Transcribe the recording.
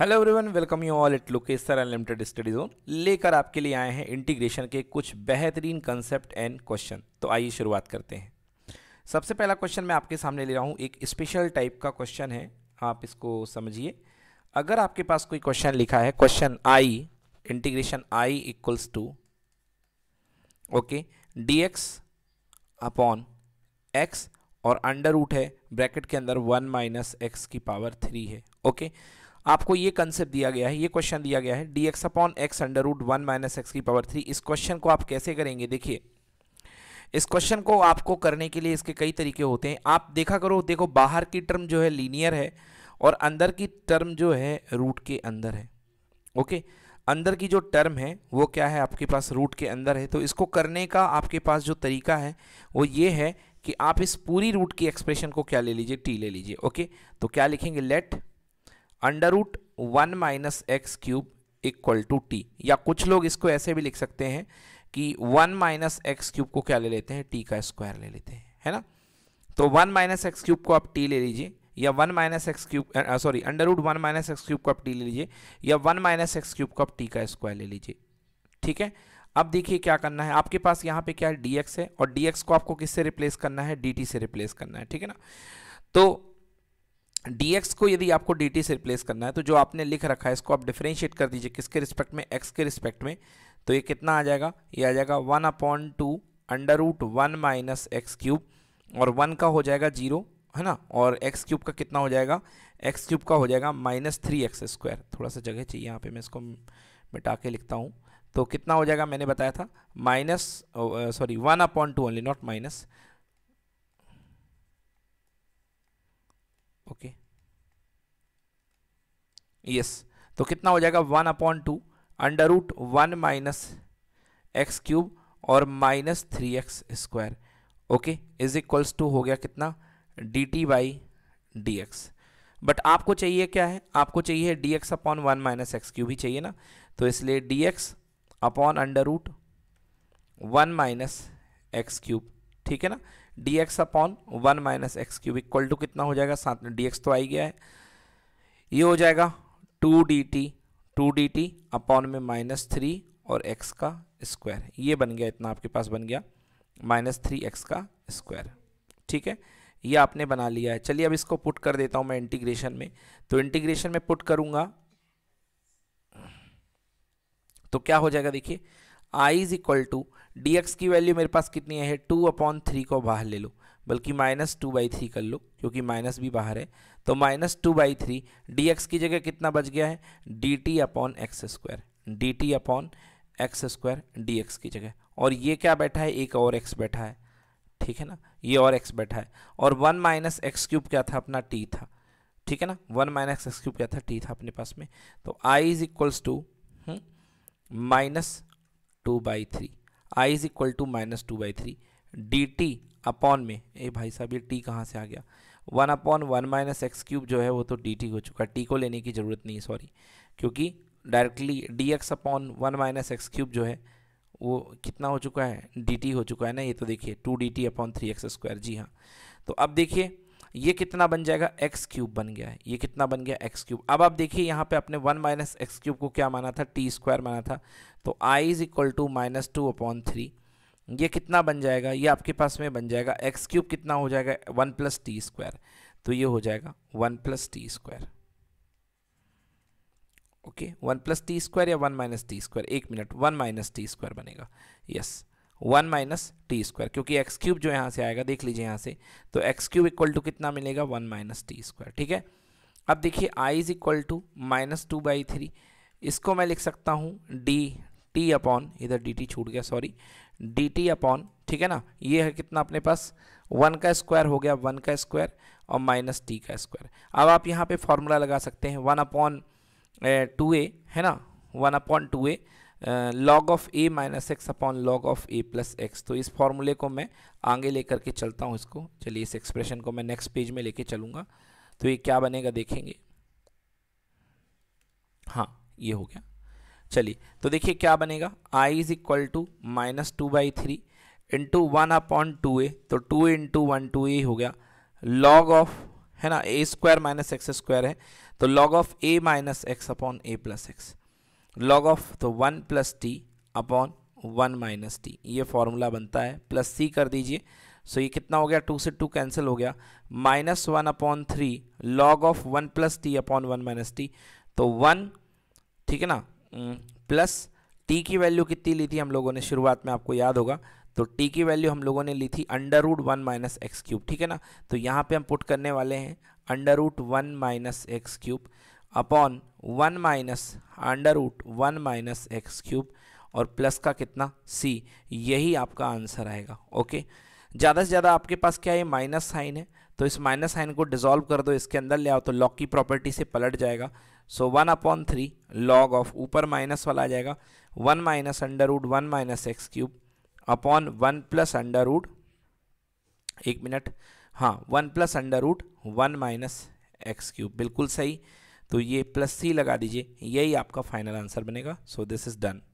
Hello everyone welcome you all at लोकेसर unlimited study zone लेकर आपके लिए आए हैं इंटीग्रेशन के कुछ बेहतरीन कंसेप्ट एंड क्वेश्चन तो आइए शुरुआत करते हैं सबसे पहला क्वेश्चन मैं आपके सामने ले रहा हूँ एक स्पेशल टाइप का क्वेश्चन है आप इसको समझिए अगर आपके पास कोई क्वेश्चन लिखा है question I integration I equals to okay d x upon x और अंडर रूट है ब्रैकेट के अंदर वन माइनस एक्स की पावर थ्री है ओके okay? आपको ये कंसेप्ट दिया गया है ये क्वेश्चन दिया गया है d x upon x under root one minus x की पावर थ्री इस क्वेश्चन को आप कैसे करेंगे देखिए इस क्वेश्चन को आपको करने के लिए इसके कई तरीके होते हैं आप देखा करो देखो बाहर की टर्म जो है लीनियर है और अंदर की टर्म जो है रूट के अंदर है ओके अंदर की जो टर्म है वो क्या है आपके पास रूट के अंदर है तो इसको करने का आपके पास जो तरीका है वो ये है कि आप इस पूरी रूट की एक्सप्रेशन को क्या ले लीजिए टी ले लीजिए ओके तो क्या लिखेंगे let under root one minus x cube equal to t या कुछ लोग इसको ऐसे भी लिख सकते हैं कि वन माइनस एक्स क्यूब को क्या ले लेते हैं टी का स्क्वायर ले लेते हैं है ना तो वन माइनस एक्स क्यूब को आप टी ले लीजिए या one minus x cube sorry under root one minus x cube को आप टी ले लीजिए या वन माइनस एक्स क्यूब को आप टी का स्क्वायर ले लीजिए ठीक है अब देखिए क्या करना है आपके पास यहाँ पे क्या है डी है और डी को आपको किससे रिप्लेस करना है डी से रिप्लेस करना है ठीक है ना तो dx को यदि आपको dt से रिप्लेस करना है तो जो आपने लिख रखा है इसको आप डिफ्रेंशिएट कर दीजिए किसके रिस्पेक्ट में x के रिस्पेक्ट में तो ये कितना आ जाएगा ये आ जाएगा one upon two under root one minus x cube और वन का हो जाएगा जीरो है ना और एक्स क्यूब का कितना हो जाएगा एक्स क्यूब का हो जाएगा माइनस थ्री एक्स स्क्वायर थोड़ा सा जगह चाहिए यहाँ पे मैं इसको मिटा के लिखता हूँ तो कितना हो जाएगा मैंने बताया था minus sorry one upon two only not minus okay yes तो कितना हो जाएगा one upon two under root one minus x cube और minus three x square okay is equals to हो गया कितना d t by d x but आपको चाहिए क्या है आपको चाहिए d x upon one minus x cube ही चाहिए ना तो इसलिए d x upon under root one minus x cube ठीक है ना d x upon one minus x cube equal to कितना हो जाएगा साथ में डी एक्स तो आ ही गया है ये हो जाएगा two d t two d t upon में माइनस थ्री और एक्स का स्क्वायर ये बन गया इतना आपके पास बन गया माइनस थ्री एक्स का स्क्वायर ठीक है ये आपने बना लिया है चलिए अब इसको पुट कर देता हूँ मैं इंटीग्रेशन में तो इंटीग्रेशन में पुट करूँगा तो क्या हो जाएगा देखिए I is equal to d x की वैल्यू मेरे पास कितनी है टू अपॉन थ्री को बाहर ले लो बल्कि माइनस टू बाई थ्री कर लो क्योंकि माइनस भी बाहर है तो minus two by three d x की जगह कितना बच गया है d t upon x square d t upon x square d x की जगह और ये क्या बैठा है एक और एक्स बैठा है ठीक है ना ये और एक्स बैठा है और वन माइनस एक्स क्यूब क्या था अपना टी था ठीक है ना वन माइनस एक्स क्यूब क्या था टी था अपने पास में तो I is equals to minus two by three I is equal to minus two by three d t upon में ए भाई साहब ये टी कहाँ से आ गया one upon one minus x cube जो है वो तो डी टी हो चुका टी को लेने की ज़रूरत नहीं है सॉरी क्योंकि directly d x upon one minus x cube जो है वो कितना हो चुका है डी टी हो चुका है ना ये तो देखिए two d t upon three x square जी हाँ तो अब देखिए ये कितना बन जाएगा एक्स क्यूब बन गया है ये कितना बन गया एक्स क्यूब अब आप देखिए यहाँ पे अपने वन माइनस एक्स क्यूब को क्या माना था टी स्क्वायर माना था तो I is equal to minus two upon three ये कितना बन जाएगा ये आपके पास में बन जाएगा एक्स क्यूब कितना हो जाएगा वन प्लस टी स्क्वायर तो ये हो जाएगा one plus t square okay one plus t square या वन माइनस टी स्क्वायर एक मिनट वन माइनस टी स्क्वायर बनेगा yes yes. One minus t square क्योंकि एक्स क्यूब जो यहाँ से आएगा देख लीजिए यहाँ से तो एक्स क्यूब इक्वल टू कितना मिलेगा वन माइनस टी स्क्वायर ठीक है अब देखिए I is equal to minus two by three इसको मैं लिख सकता हूँ डी टी अपॉन इधर डी टी छूट गया सॉरी डी टी अपॉन ठीक है ना ये है कितना अपने पास वन का स्क्वायर हो गया वन का स्क्वायर और माइनस टी का स्क्वायर अब आप यहाँ पे फॉर्मूला लगा सकते हैं वन अपॉन टू ए है ना one upon two a log of a minus x upon log of a plus x तो इस फॉर्मूले को मैं आगे लेकर के चलता हूँ इसको चलिए इस एक्सप्रेशन को मैं नेक्स्ट पेज में लेके चलूँगा तो ये क्या बनेगा देखेंगे हाँ ये हो गया चलिए तो देखिए क्या बनेगा I is equal to minus two by three into one upon two a तो two into one two a हो गया लॉग ऑफ है ना a square minus x square है तो log of a minus x upon a plus x log of तो one plus t upon one minus t ये formula बनता है प्लस सी कर दीजिए सो ये कितना हो गया टू से टू कैंसिल हो गया minus one upon three log of one plus t upon one minus t तो वन ठीक है ना प्लस mm, टी की वैल्यू कितनी ली थी हम लोगों ने शुरुआत में आपको याद होगा तो टी की वैल्यू हम लोगों ने ली थी under root one minus x cube ठीक है ना तो यहाँ पे हम पुट करने वाले हैं under root one minus x cube upon one minus under root one minus x cube और प्लस का कितना सी यही आपका आंसर आएगा ओके ज़्यादा से ज़्यादा आपके पास क्या है माइनस साइन है तो इस माइनस साइन को डिजोल्व कर दो इसके अंदर ले आओ तो लॉग की प्रॉपर्टी से पलट जाएगा so one upon three log of ऊपर माइनस वाला आ जाएगा one minus under root one minus x cube upon one plus under root एक मिनट हाँ one plus under root one minus x cube बिल्कुल सही तो ये प्लस सी लगा दीजिए यही आपका फाइनल आंसर बनेगा सो दिस इज़ डन